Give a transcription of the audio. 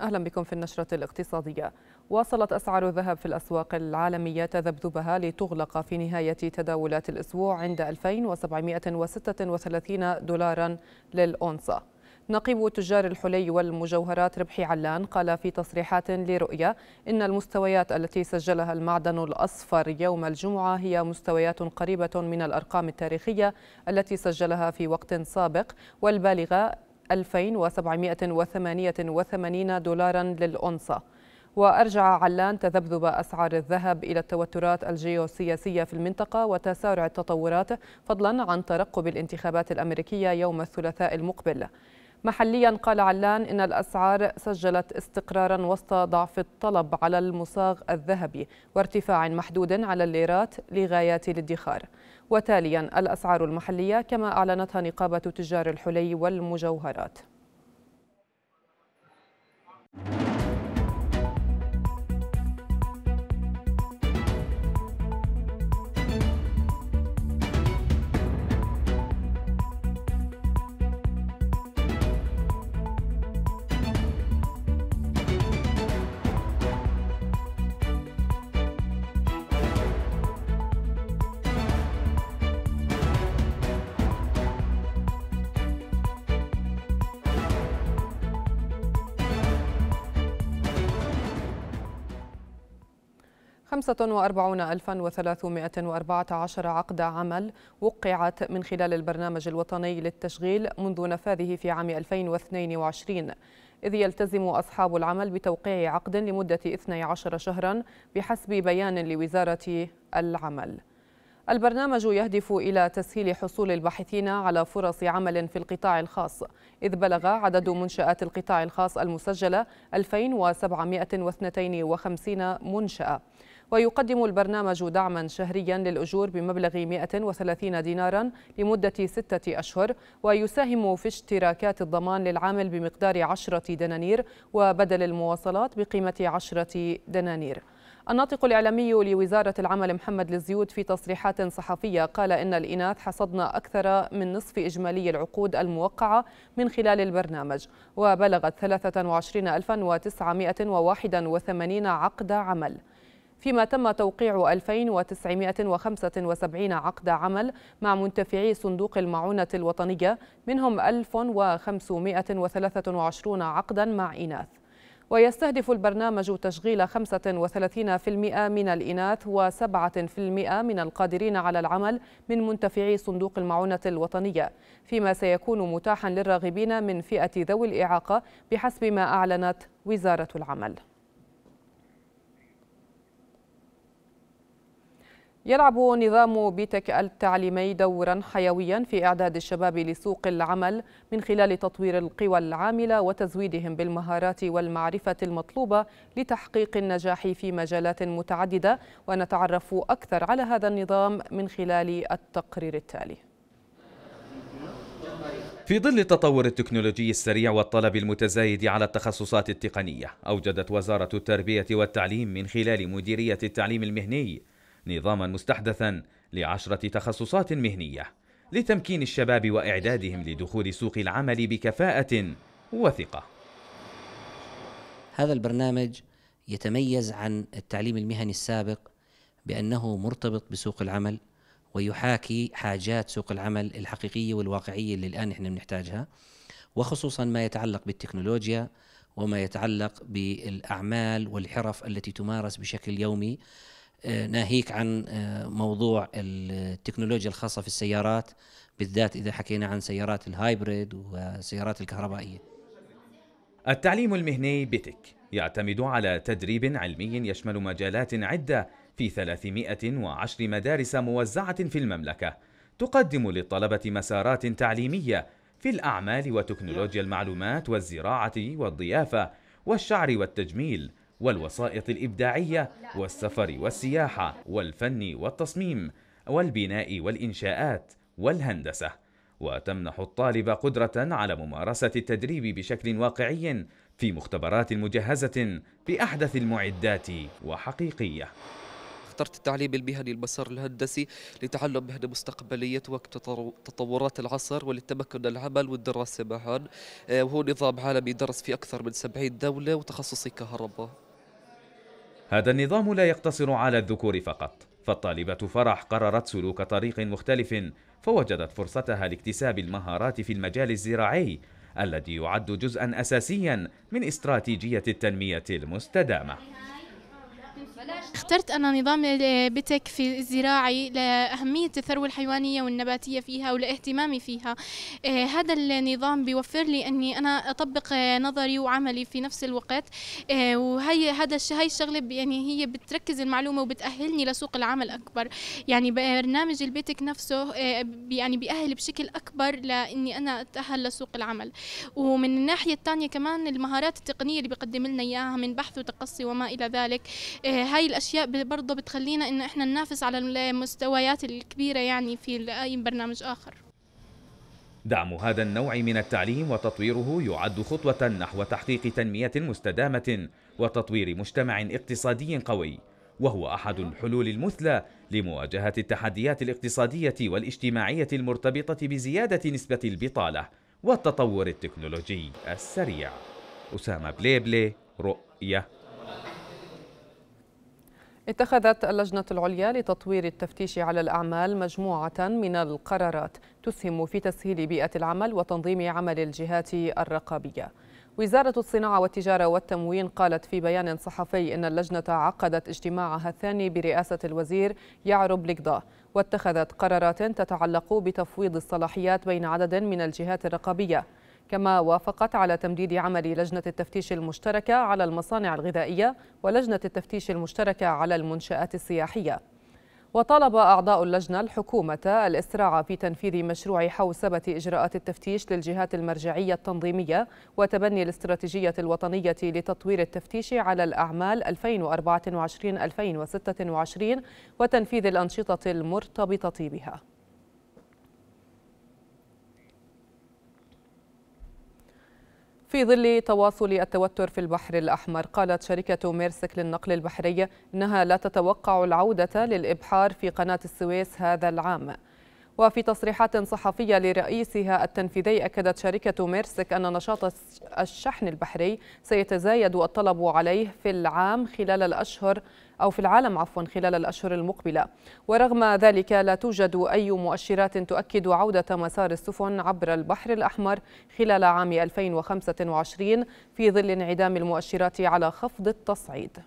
أهلا بكم في النشرة الاقتصادية واصلت أسعار الذهب في الأسواق العالمية تذبذبها لتغلق في نهاية تداولات الأسبوع عند 2736 دولارا للأونصة نقيب تجار الحلي والمجوهرات ربحي علان قال في تصريحات لرؤية إن المستويات التي سجلها المعدن الأصفر يوم الجمعة هي مستويات قريبة من الأرقام التاريخية التي سجلها في وقت سابق والبالغة 2788 دولارا للأونصة وأرجع علان تذبذب أسعار الذهب إلى التوترات الجيوسياسية في المنطقة وتسارع التطورات فضلا عن ترقب الانتخابات الأمريكية يوم الثلاثاء المقبل محليا قال علان إن الأسعار سجلت استقرارا وسط ضعف الطلب على المصاغ الذهبي وارتفاع محدود على الليرات لغايات الادخار وتاليا الأسعار المحلية كما أعلنتها نقابة تجار الحلي والمجوهرات 45314 عقد عمل وقعت من خلال البرنامج الوطني للتشغيل منذ نفاذه في عام 2022 إذ يلتزم أصحاب العمل بتوقيع عقد لمدة 12 شهرا بحسب بيان لوزارة العمل البرنامج يهدف إلى تسهيل حصول الباحثين على فرص عمل في القطاع الخاص إذ بلغ عدد منشآت القطاع الخاص المسجلة 2752 منشأة ويقدم البرنامج دعما شهريا للأجور بمبلغ 130 دينارا لمدة ستة أشهر ويساهم في اشتراكات الضمان للعامل بمقدار 10 دنانير وبدل المواصلات بقيمة 10 دنانير الناطق الإعلامي لوزارة العمل محمد للزيود في تصريحات صحفية قال إن الإناث حصدن أكثر من نصف إجمالي العقود الموقعة من خلال البرنامج وبلغت 23981 عقد عمل فيما تم توقيع 2975 عقد عمل مع منتفعي صندوق المعونة الوطنية منهم 1523 عقدا مع إناث ويستهدف البرنامج تشغيل 35% من الإناث و7% من القادرين على العمل من منتفعي صندوق المعونة الوطنية فيما سيكون متاحا للراغبين من فئة ذوي الإعاقة بحسب ما أعلنت وزارة العمل يلعب نظام بيتك التعليمي دورا حيويا في إعداد الشباب لسوق العمل من خلال تطوير القوى العاملة وتزويدهم بالمهارات والمعرفة المطلوبة لتحقيق النجاح في مجالات متعددة ونتعرف أكثر على هذا النظام من خلال التقرير التالي في ظل التطور التكنولوجي السريع والطلب المتزايد على التخصصات التقنية أوجدت وزارة التربية والتعليم من خلال مديرية التعليم المهني نظاما مستحدثا لعشرة تخصصات مهنية لتمكين الشباب وإعدادهم لدخول سوق العمل بكفاءة وثقة هذا البرنامج يتميز عن التعليم المهني السابق بأنه مرتبط بسوق العمل ويحاكي حاجات سوق العمل الحقيقية والواقعية اللي الآن نحن بنحتاجها وخصوصا ما يتعلق بالتكنولوجيا وما يتعلق بالأعمال والحرف التي تمارس بشكل يومي آه، ناهيك عن آه، موضوع التكنولوجيا الخاصة في السيارات بالذات إذا حكينا عن سيارات الهايبريد والسيارات الكهربائية التعليم المهني بتك يعتمد على تدريب علمي يشمل مجالات عدة في 310 مدارس موزعة في المملكة تقدم للطلبة مسارات تعليمية في الأعمال وتكنولوجيا المعلومات والزراعة والضيافة والشعر والتجميل والوسائط الإبداعية والسفر والسياحة والفن والتصميم والبناء والإنشاءات والهندسة وتمنح الطالب قدرة على ممارسة التدريب بشكل واقعي في مختبرات مجهزة بأحدث المعدات وحقيقية اخترت التعليم المهني المسار الهندسي لتعلم مهنة مستقبلية وقت تطورات العصر وللتمكن من العمل والدراسة معا آه، وهو نظام عالمي درس في أكثر من 70 دولة وتخصصي كهرباء هذا النظام لا يقتصر على الذكور فقط فالطالبة فرح قررت سلوك طريق مختلف فوجدت فرصتها لاكتساب المهارات في المجال الزراعي الذي يعد جزءا أساسيا من استراتيجية التنمية المستدامة اخترت أنا نظام البتك في الزراعي لأهمية الثروة الحيوانية والنباتية فيها ولاهتمامي فيها آه، هذا النظام بيوفر لي أني أنا أطبق نظري وعملي في نفس الوقت آه، وهي هذا هاي الشغلة يعني هي بتركز المعلومة وبتأهلني لسوق العمل أكبر يعني برنامج البيتك نفسه آه، يعني بيأهل بشكل أكبر لأني أنا أتأهل لسوق العمل ومن الناحية الثانية كمان المهارات التقنية اللي بيقدم لنا إياها من بحث وتقصي وما إلى ذلك هاي الاشياء برضه بتخلينا انه احنا ننافس على المستويات الكبيره يعني في اي برنامج اخر دعم هذا النوع من التعليم وتطويره يعد خطوه نحو تحقيق تنميه مستدامه وتطوير مجتمع اقتصادي قوي وهو احد الحلول المثلى لمواجهه التحديات الاقتصاديه والاجتماعيه المرتبطه بزياده نسبه البطاله والتطور التكنولوجي السريع اسامه بليبلي رؤيه اتخذت اللجنة العليا لتطوير التفتيش على الأعمال مجموعة من القرارات تسهم في تسهيل بيئة العمل وتنظيم عمل الجهات الرقابية وزارة الصناعة والتجارة والتموين قالت في بيان صحفي إن اللجنة عقدت اجتماعها الثاني برئاسة الوزير يعرب لقضاء واتخذت قرارات تتعلق بتفويض الصلاحيات بين عدد من الجهات الرقابية كما وافقت على تمديد عمل لجنة التفتيش المشتركة على المصانع الغذائية ولجنة التفتيش المشتركة على المنشآت السياحية وطالب أعضاء اللجنة الحكومة الإسراع في تنفيذ مشروع حوسبة إجراءات التفتيش للجهات المرجعية التنظيمية وتبني الاستراتيجية الوطنية لتطوير التفتيش على الأعمال 2024-2026 وتنفيذ الأنشطة المرتبطة بها في ظل تواصل التوتر في البحر الأحمر قالت شركة ميرسك للنقل البحري أنها لا تتوقع العودة للإبحار في قناة السويس هذا العام وفي تصريحات صحفية لرئيسها التنفيذي أكدت شركة ميرسك أن نشاط الشحن البحري سيتزايد الطلب عليه في العام خلال الأشهر أو في العالم عفوا خلال الأشهر المقبلة ورغم ذلك لا توجد أي مؤشرات تؤكد عودة مسار السفن عبر البحر الأحمر خلال عام 2025 في ظل انعدام المؤشرات على خفض التصعيد